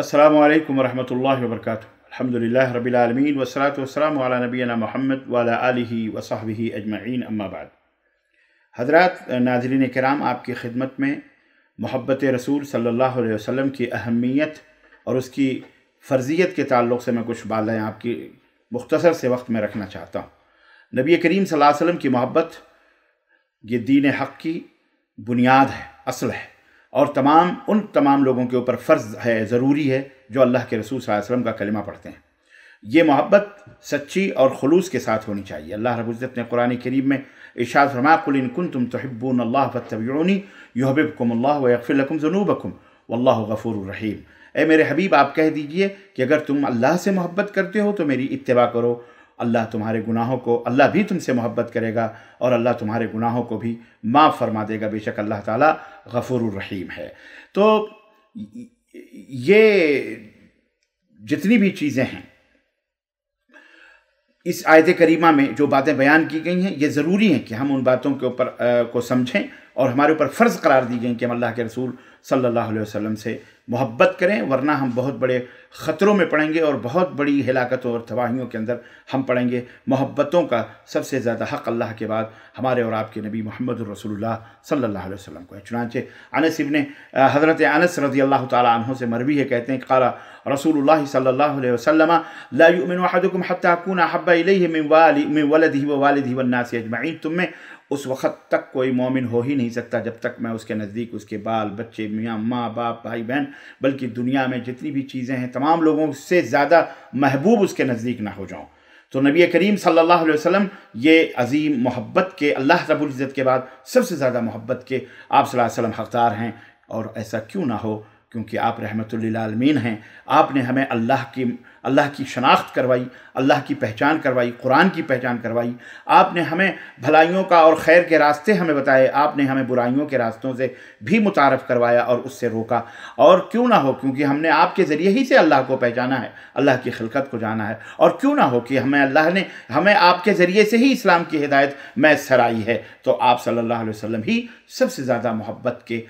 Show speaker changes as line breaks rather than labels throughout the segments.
السلام علیکم ورحمۃ اللہ وبرکاتہ الحمد للہ رب العالمین وسلاۃ والسلام علی نبینا محمد ولیٰ علیہ وصحبہ اجمعین اما بعد حضرات ناظرین کرام آپ کی خدمت میں محبت رسول صلی اللہ علیہ وسلم کی اہمیت اور اس کی فرضیت کے تعلق سے میں کچھ بادیں آپ کی مختصر سے وقت میں رکھنا چاہتا ہوں نبی کریم صلی اللہ علیہ وسلم کی محبت یہ دین حق کی بنیاد ہے اصل ہے اور تمام ان تمام لوگوں کے اوپر فرض ہے ضروری ہے جو اللہ کے رسول صلی اللہ علیہ وسلم کا کلمہ پڑھتے ہیں یہ محبت سچی اور خلوص کے ساتھ ہونی چاہیے اللہ رب العزت نے قرآن کریم میں اشاد قل ان تم تحب اللہ فاتبعونی یحببکم کم اللہ ویغفر لکم ذنوبکم واللہ غفور الرحیم اے میرے حبیب آپ کہہ دیجئے کہ اگر تم اللہ سے محبت کرتے ہو تو میری اتباع کرو اللہ تمہارے گناہوں کو اللہ بھی تم سے محبت کرے گا اور اللہ تمہارے گناہوں کو بھی معاف فرما دے گا بے شک اللہ تعالیٰ غفور الرحیم ہے تو یہ جتنی بھی چیزیں ہیں اس آیت کریمہ میں جو باتیں بیان کی گئی ہیں یہ ضروری ہیں کہ ہم ان باتوں کے اوپر کو سمجھیں اور ہمارے اوپر فرض قرار دی گئیں کہ ہم اللہ کے رسول صلی اللہ علیہ وسلم سے محبت کریں ورنہ ہم بہت بڑے خطروں میں پڑھیں گے اور بہت بڑی ہلاکتوں اور تباہیوں کے اندر ہم پڑھیں گے محبتوں کا سب سے زیادہ حق اللہ کے بعد ہمارے اور آپ کے نبی محمد الرسول اللہ صلی اللہ علیہ وسلم کو ہے چنانچہ انس ابن حضرت انس رضی اللہ تعالیٰ عنہ سے مروی ہے کہتے ہیں قالا رسول اللہ صلی اللہ علیہ وسلم لا من اجمعین تم میں اس وقت تک کوئی مومن ہو ہی نہیں سکتا جب تک میں اس کے نزدیک اس کے بال بچے میاں ماں باپ بھائی بہن بلکہ دنیا میں جتنی بھی چیزیں ہیں تمام لوگوں سے زیادہ محبوب اس کے نزدیک نہ ہو جاؤں تو نبی کریم صلی اللہ علیہ وسلم یہ عظیم محبت کے اللہ رب العزت کے بعد سب سے زیادہ محبت کے آپ صلی اللہ علیہ وسلم حقدار ہیں اور ایسا کیوں نہ ہو کیونکہ آپ رحمت اللہ ہیں آپ نے ہمیں اللہ کی اللہ کی شناخت کروائی اللہ کی پہچان کروائی قرآن کی پہچان کروائی آپ نے ہمیں بھلائیوں کا اور خیر کے راستے ہمیں بتائے آپ نے ہمیں برائیوں کے راستوں سے بھی متعارف کروایا اور اس سے روکا اور کیوں نہ ہو کیونکہ ہم نے آپ کے ذریعے ہی سے اللہ کو پہچانا ہے اللہ کی خلقت کو جانا ہے اور کیوں نہ ہو کہ ہمیں اللہ نے ہمیں آپ کے ذریعے سے ہی اسلام کی ہدایت میسر آئی ہے تو آپ صلی اللہ علیہ وسلم ہی سب سے زیادہ محبت کے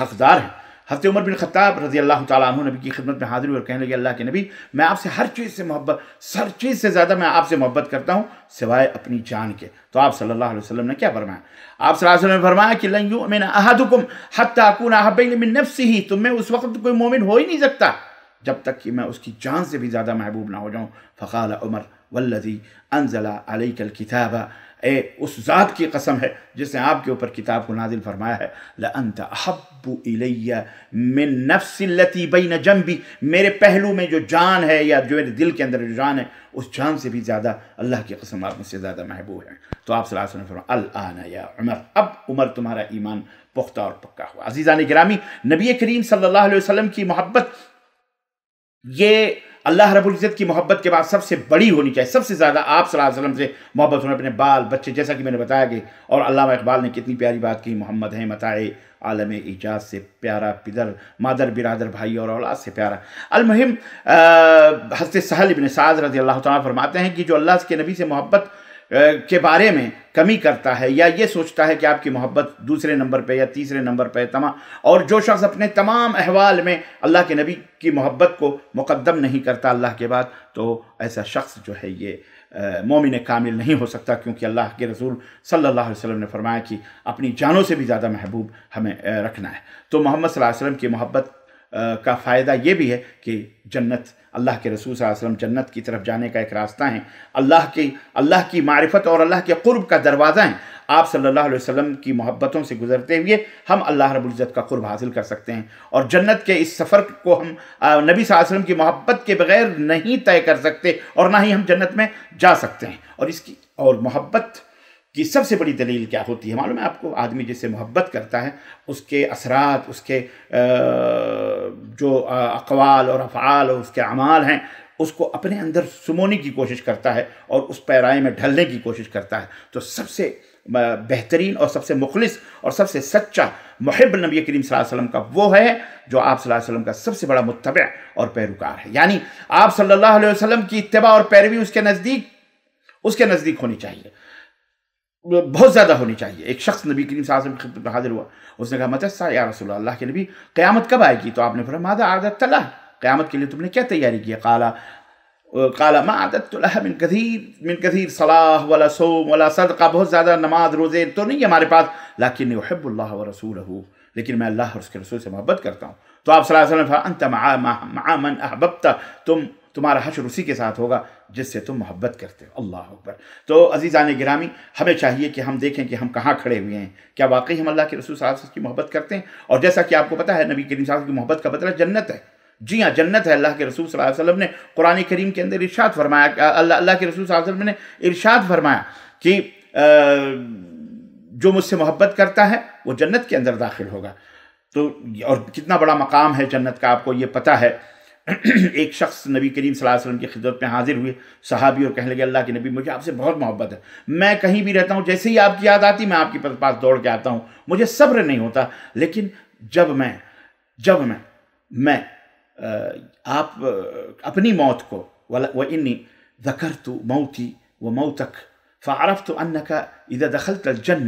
حقدار ہیں حضرت عمر بن خطاب رضی اللہ تعالیٰ عنہ نبی کی خدمت میں حاضر ہوئے اور کہنے لگے اللہ کے نبی میں آپ سے ہر چیز سے محبت ہر چیز سے زیادہ میں آپ سے محبت کرتا ہوں سوائے اپنی جان کے تو آپ صلی اللہ علیہ وسلم نے کیا فرمایا آپ صلی اللہ علیہ وسلم نے فرمایا کہ لن یؤمن احدکم حتی اکون نب من ہی تم میں اس وقت کوئی مومن ہو ہی نہیں سکتا جب تک کہ میں اس کی جان سے بھی زیادہ محبوب نہ ہو جاؤں فقال عمر والذی انزل علیک کل اے اس ذات کی قسم ہے جس نے آپ کے اوپر کتاب کو نازل فرمایا ہے میرے میرے پہلو میں جو جو جان ہے یا دل کے اندر جو جان ہے اس جان سے بھی زیادہ اللہ کی قسم آپ سے زیادہ محبوب ہے تو آپ صلی اللہ علیہ وسلم فرما عمر اب عمر تمہارا ایمان پختہ اور پکا ہوا عزیزان گرامی نبی کریم صلی اللہ علیہ وسلم کی محبت یہ اللہ رب العزت کی محبت کے بعد سب سے بڑی ہونی چاہیے سب سے زیادہ آپ صلی اللہ علیہ وسلم سے محبت ہونا اپنے بال بچے جیسا کہ میں نے بتایا گیا اور علامہ اقبال نے کتنی پیاری بات کی محمد ہیں متائے عالم ایجاد سے پیارا پدر مادر برادر بھائی اور اولاد سے پیارا المہم حضرت سہل ابن سعد رضی اللہ تعالیٰ فرماتے ہیں کہ جو اللہ کے نبی سے محبت کے بارے میں کمی کرتا ہے یا یہ سوچتا ہے کہ آپ کی محبت دوسرے نمبر پہ یا تیسرے نمبر پہ تمام اور جو شخص اپنے تمام احوال میں اللہ کے نبی کی محبت کو مقدم نہیں کرتا اللہ کے بعد تو ایسا شخص جو ہے یہ مومن کامل نہیں ہو سکتا کیونکہ اللہ کے رسول صلی اللہ علیہ وسلم نے فرمایا کہ اپنی جانوں سے بھی زیادہ محبوب ہمیں رکھنا ہے تو محمد صلی اللہ علیہ وسلم کی محبت کا فائدہ یہ بھی ہے کہ جنت اللہ کے رسول صلی اللہ علیہ وسلم جنت کی طرف جانے کا ایک راستہ ہیں اللہ کی اللہ کی معرفت اور اللہ کے قرب کا دروازہ ہیں آپ صلی اللہ علیہ وسلم کی محبتوں سے گزرتے ہوئے ہم اللہ رب العزت کا قرب حاصل کر سکتے ہیں اور جنت کے اس سفر کو ہم نبی صلی اللہ علیہ وسلم کی محبت کے بغیر نہیں طے کر سکتے اور نہ ہی ہم جنت میں جا سکتے ہیں اور اس کی اور محبت کہ سب سے بڑی دلیل کیا ہوتی ہے معلوم ہے آپ کو آدمی جس سے محبت کرتا ہے اس کے اثرات اس کے جو اقوال اور افعال اور اس کے اعمال ہیں اس کو اپنے اندر سمونے کی کوشش کرتا ہے اور اس پیرائے میں ڈھلنے کی کوشش کرتا ہے تو سب سے بہترین اور سب سے مخلص اور سب سے سچا محب نبی کریم صلی اللہ علیہ وسلم کا وہ ہے جو آپ صلی اللہ علیہ وسلم کا سب سے بڑا متبع اور پیروکار ہے یعنی آپ صلی اللہ علیہ وسلم کی اتباع اور پیروی اس کے نزدیک اس کے نزدیک ہونی چاہیے بہت زیادہ ہونی چاہیے ایک شخص نبی کریم خدمت حاضر ہوا اس نے کہا متسا یا رسول اللہ اللہ کے نبی قیامت کب آئے گی تو آپ نے فرمایا مادہ عادت قیامت کے لیے تم نے کیا تیاری کیا کالا کالا ما عادت اللہ من کثیر من کثیر صلاح ولا سوم ولا صدقہ بہت زیادہ نماز روزے تو نہیں ہمارے پاس لیکن حب اللہ و رسول لیکن میں اللہ اور اس کے رسول سے محبت کرتا ہوں تو آپ صلی اللہ علیہ وسلم انت من تم تمہارا حشر اسی کے ساتھ ہوگا جس سے تم محبت کرتے ہو اللہ اکبر تو عزیزان گرامی ہمیں چاہیے کہ ہم دیکھیں کہ ہم کہاں کھڑے ہوئے ہیں کیا واقعی ہم اللہ کے رسول صلی اللہ علیہ وسلم کی محبت کرتے ہیں اور جیسا کہ آپ کو پتہ ہے نبی کریم صلی اللہ علیہ وسلم کی محبت کا بدلہ جنت ہے جی ہاں جنت ہے اللہ کے رسول صلی اللہ علیہ وسلم نے قرآن کریم کے اندر ارشاد فرمایا اللہ اللہ کے رسول صلی اللہ علیہ وسلم نے ارشاد فرمایا کہ جو مجھ سے محبت کرتا ہے وہ جنت کے اندر داخل ہوگا تو اور کتنا بڑا مقام ہے جنت کا آپ کو یہ پتہ ہے ایک شخص نبی کریم صلی اللہ علیہ وسلم کی خدمت میں حاضر ہوئے صحابی اور کہنے لگے اللہ کے نبی مجھے آپ سے بہت محبت ہے میں کہیں بھی رہتا ہوں جیسے ہی آپ کی یاد آتی میں آپ کے پاس دوڑ کے آتا ہوں مجھے صبر نہیں ہوتا لیکن جب میں جب میں میں آپ اپنی موت کو انی ذکر تو موتی و موتک فعرف تو ان کا عیدت دخل تل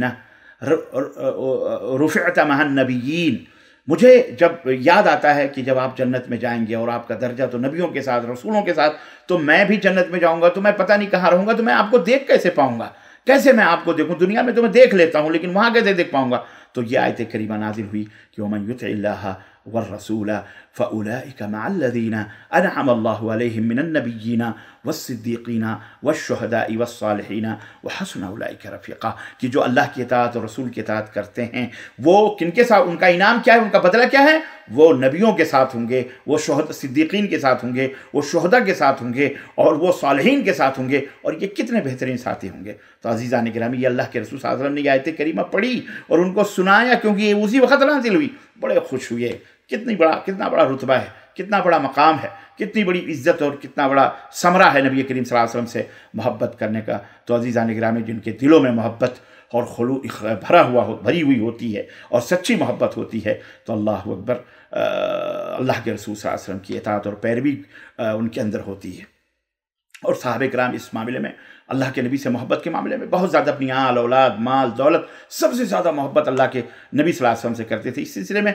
رفعت مہن نبیین مجھے جب یاد آتا ہے کہ جب آپ جنت میں جائیں گے اور آپ کا درجہ تو نبیوں کے ساتھ رسولوں کے ساتھ تو میں بھی جنت میں جاؤں گا تو میں پتہ نہیں کہاں رہوں گا تو میں آپ کو دیکھ کیسے پاؤں گا کیسے میں آپ کو دیکھوں دنیا میں تو میں دیکھ لیتا ہوں لیکن وہاں کیسے دیکھ پاؤں گا تو یہ آیت کریمہ نازل ہوئی کہ اوما یوت اللہ والرسول فأولئك مع الذين أنعم الله عليهم من النبيين والصديقین والشہداء والصالحین وحسن اولئک رفیقہ کہ جو اللہ کی اطاعت اور رسول کی اطاعت کرتے ہیں وہ کن کے ساتھ ان کا انعام کیا ہے ان کا بدلہ کیا ہے وہ نبیوں کے ساتھ ہوں گے وہ شہد صدیقین کے ساتھ ہوں گے وہ شہداء کے ساتھ ہوں گے اور وہ صالحین کے ساتھ ہوں گے اور یہ کتنے بہترین ساتھی ہوں گے تو عزیزان گرامی یہ اللہ کے رسول صلی اللہ علیہ وسلم نے یہ آیت کریمہ پڑھی اور ان کو سنایا کیونکہ یہ اسی وقت نازل ہوئی بڑے خوش ہوئے کتنی بڑا کتنا بڑا رتبہ ہے کتنا بڑا مقام ہے کتنی بڑی عزت اور کتنا بڑا ثمرہ ہے نبی کریم صلی اللہ علیہ وسلم سے محبت کرنے کا تو عزیزہ نگرام جن کے دلوں میں محبت اور خلو بھرا ہوا بھری ہوئی ہوتی ہے اور سچی محبت ہوتی ہے تو اللہ اکبر اللہ کے رسول صلی اللہ علیہ وسلم کی اطاعت اور پیروی ان کے اندر ہوتی ہے اور صاحب کرام اس معاملے میں اللہ کے نبی سے محبت کے معاملے میں بہت زیادہ اپنی آل اولاد مال دولت سب سے زیادہ محبت اللہ کے نبی صلی اللہ علیہ وسلم سے کرتے تھے اس سلسلے میں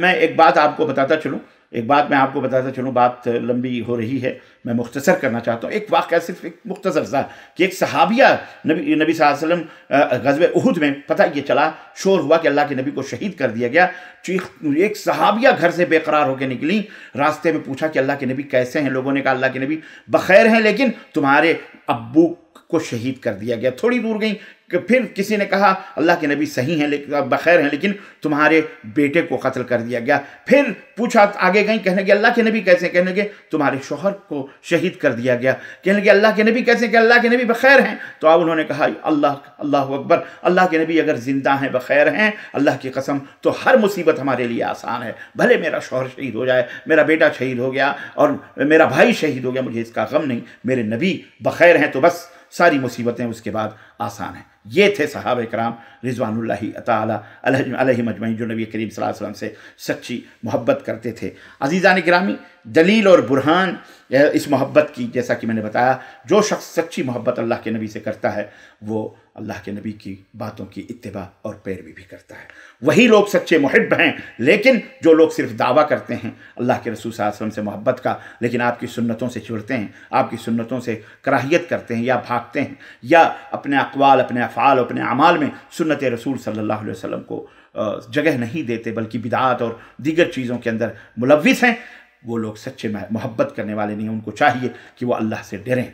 میں ایک بات آپ کو بتاتا چلوں ایک بات میں آپ کو بتاتا چلوں بات لمبی ہو رہی ہے میں مختصر کرنا چاہتا ہوں ایک واقعہ صرف ایک مختصر سا کہ ایک صحابیہ نبی نبی علیہ وسلم غزب احد میں پتہ یہ چلا شور ہوا کہ اللہ کے نبی کو شہید کر دیا گیا ایک صحابیہ گھر سے بے قرار ہو کے نکلی راستے میں پوچھا کہ اللہ کے نبی کیسے ہیں لوگوں نے کہا اللہ کے نبی بخیر ہیں لیکن تمہارے ابو کو شہید کر دیا گیا تھوڑی دور گئیں کہ پھر کسی نے کہا اللہ کے نبی صحیح ہیں بخیر ہیں لیکن تمہارے بیٹے کو قتل کر دیا گیا پھر پوچھا آگے گئیں کہنے لگے اللہ کے نبی کیسے کہنے لگے تمہارے شوہر کو شہید کر دیا گیا کہنے لگے اللہ کے نبی کیسے کہ اللہ کے نبی بخیر ہیں تو آپ انہوں نے کہا اللہ اللہ اکبر اللہ کے نبی اگر زندہ ہیں بخیر ہیں اللہ کی قسم تو ہر مصیبت ہمارے لیے آسان ہے بھلے میرا شوہر شہید ہو جائے میرا بیٹا شہید ہو گیا اور میرا بھائی شہید ہو گیا مجھے اس کا غم نہیں میرے نبی بخیر ہیں تو بس ساری مصیبتیں اس کے بعد آسان ہیں یہ تھے صحابہ کرام رضوان اللہ تعالیٰ علیہ مجمعین جو نبی کریم صلی اللہ علیہ وسلم سے سچی محبت کرتے تھے عزیزان گرامی دلیل اور برہان اس محبت کی جیسا کہ میں نے بتایا جو شخص سچی محبت اللہ کے نبی سے کرتا ہے وہ اللہ کے نبی کی باتوں کی اتباع اور پیروی بھی کرتا ہے وہی لوگ سچے محب ہیں لیکن جو لوگ صرف دعویٰ کرتے ہیں اللہ کے رسول صلی اللہ علیہ وسلم سے محبت کا لیکن آپ کی سنتوں سے چھڑتے ہیں آپ کی سنتوں سے کراہیت کرتے ہیں یا بھاگتے ہیں یا اپنے اقوال اپنے افعال اپنے اعمال میں سنت رسول صلی اللہ علیہ وسلم کو جگہ نہیں دیتے بلکہ بدعات اور دیگر چیزوں کے اندر ملوث ہیں وہ لوگ سچے محبت کرنے والے نہیں ہیں ان کو چاہیے کہ وہ اللہ سے ڈریں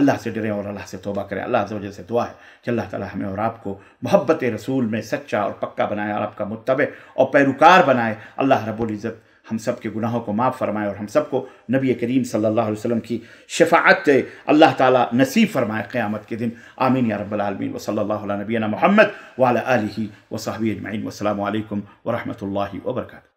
اللہ سے ڈرے اور اللہ سے توبہ کرے اللہ سے جل سے دعا ہے کہ اللہ تعالیٰ ہمیں اور آپ کو محبت رسول میں سچا اور پکا بنائے اور آپ کا متبع اور پیروکار بنائے اللہ رب العزت ہم سب کے گناہوں کو معاف فرمائے اور ہم سب کو نبی کریم صلی اللہ علیہ وسلم کی شفاعت اللہ تعالیٰ نصیب فرمائے قیامت کے دن آمین یا رب العالمین و صلی اللہ نبینا محمد آلہ وصحبہ اجمعین والسلام علیکم ورحمۃ اللہ وبرکاتہ